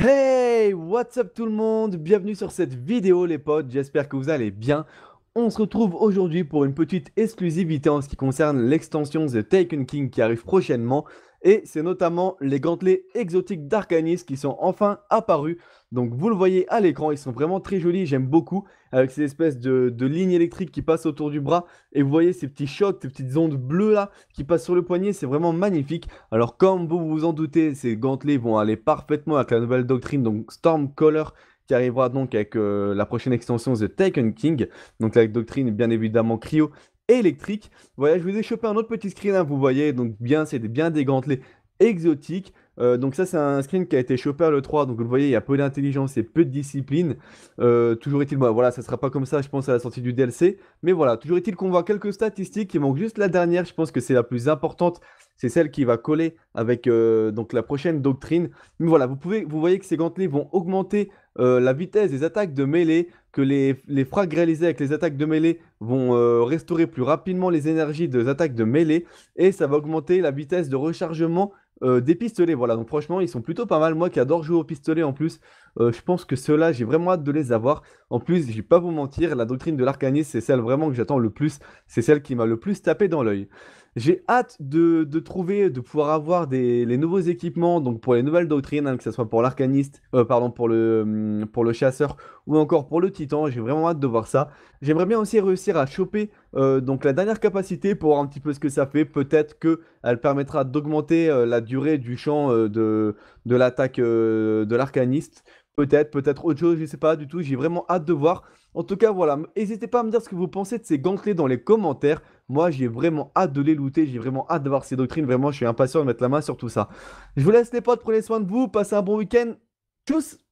Hey, what's up tout le monde Bienvenue sur cette vidéo les potes, j'espère que vous allez bien. On se retrouve aujourd'hui pour une petite exclusivité en ce qui concerne l'extension The Taken King qui arrive prochainement. Et c'est notamment les gantelets exotiques d'Arcanis qui sont enfin apparus. Donc vous le voyez à l'écran, ils sont vraiment très jolis, j'aime beaucoup. Avec ces espèces de, lignes électriques qui passent autour du bras. Et vous voyez ces petits chocs, ces petites ondes bleues là qui passent sur le poignet, c'est vraiment magnifique. Alors comme vous vous en doutez, ces gantelets vont aller parfaitement avec la nouvelle doctrine, donc Stormcaller qui arrivera donc avec euh, la prochaine extension The Taken King. Donc la doctrine bien évidemment Cryo électrique. Voilà, je vous ai chopé un autre petit screen, hein, vous voyez, donc bien, c'est bien dégantelé, exotique, exotiques. Euh, donc ça, c'est un screen qui a été chopé à l'E3, donc vous voyez, il y a peu d'intelligence et peu de discipline. Euh, toujours est-il, bah, voilà, ça sera pas comme ça, je pense, à la sortie du DLC. Mais voilà, toujours est-il qu'on voit quelques statistiques, il manque juste la dernière, je pense que c'est la plus importante, c'est celle qui va coller avec euh, donc la prochaine doctrine. Mais voilà, vous, pouvez, vous voyez que ces gantelets vont augmenter euh, la vitesse des attaques de mêlée, que les, les frags réalisés avec les attaques de mêlée vont euh, restaurer plus rapidement les énergies des attaques de mêlée, et ça va augmenter la vitesse de rechargement des pistolets. Voilà, donc franchement, ils sont plutôt pas mal. Moi qui adore jouer aux pistolet en plus, je pense que ceux-là, j'ai vraiment hâte de les avoir. En plus, je vais pas vous mentir, la doctrine de l'arcaniste, c'est celle vraiment que j'attends le plus. C'est celle qui m'a le plus tapé dans l'œil. J'ai hâte de, trouver, de pouvoir avoir des, les nouveaux équipements, donc pour les nouvelles doctrines, hein, que ce soit pour l'arcaniste, euh, pardon, hum, pour le, chasseur ou encore pour le titan. J'ai vraiment hâte de voir ça. J'aimerais bien aussi réussir à choper euh, donc la dernière capacité pour voir un petit peu ce que ça fait. Peut-être qu'elle permettra d'augmenter euh, la durée du champ de l'attaque de l'arcaniste. Peut-être, peut-être autre chose, je ne sais pas du tout. J'ai vraiment hâte de voir. En tout cas, voilà. N'hésitez pas à me dire ce que vous pensez de ces gantelets dans les commentaires. Moi, j'ai vraiment hâte de les looter. J'ai vraiment hâte de voir ces doctrines. Vraiment, je suis impatient de mettre la main sur tout ça. Je vous laisse les potes. Prenez soin de vous. Passez un bon week-end. Tchuss